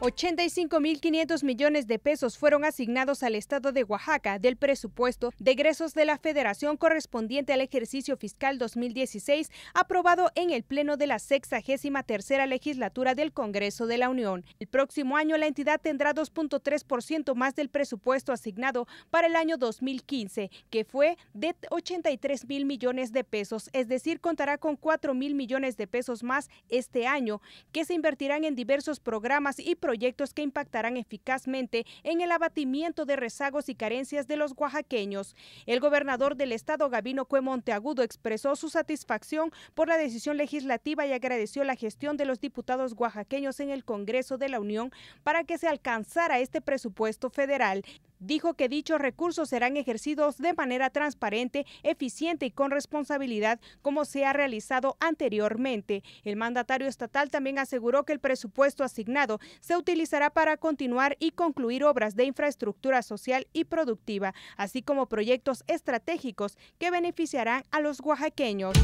85.500 millones de pesos fueron asignados al Estado de Oaxaca del presupuesto de egresos de la Federación correspondiente al ejercicio fiscal 2016 aprobado en el Pleno de la 63 legislatura del Congreso de la Unión. El próximo año la entidad tendrá 2.3% más del presupuesto asignado para el año 2015, que fue de 83 mil millones de pesos, es decir, contará con 4 mil millones de pesos más este año, que se invertirán en diversos programas y proyectos proyectos que impactarán eficazmente en el abatimiento de rezagos y carencias de los oaxaqueños. El gobernador del estado, Gabino Cue Monteagudo, expresó su satisfacción por la decisión legislativa y agradeció la gestión de los diputados oaxaqueños en el Congreso de la Unión para que se alcanzara este presupuesto federal dijo que dichos recursos serán ejercidos de manera transparente, eficiente y con responsabilidad, como se ha realizado anteriormente. El mandatario estatal también aseguró que el presupuesto asignado se utilizará para continuar y concluir obras de infraestructura social y productiva, así como proyectos estratégicos que beneficiarán a los oaxaqueños.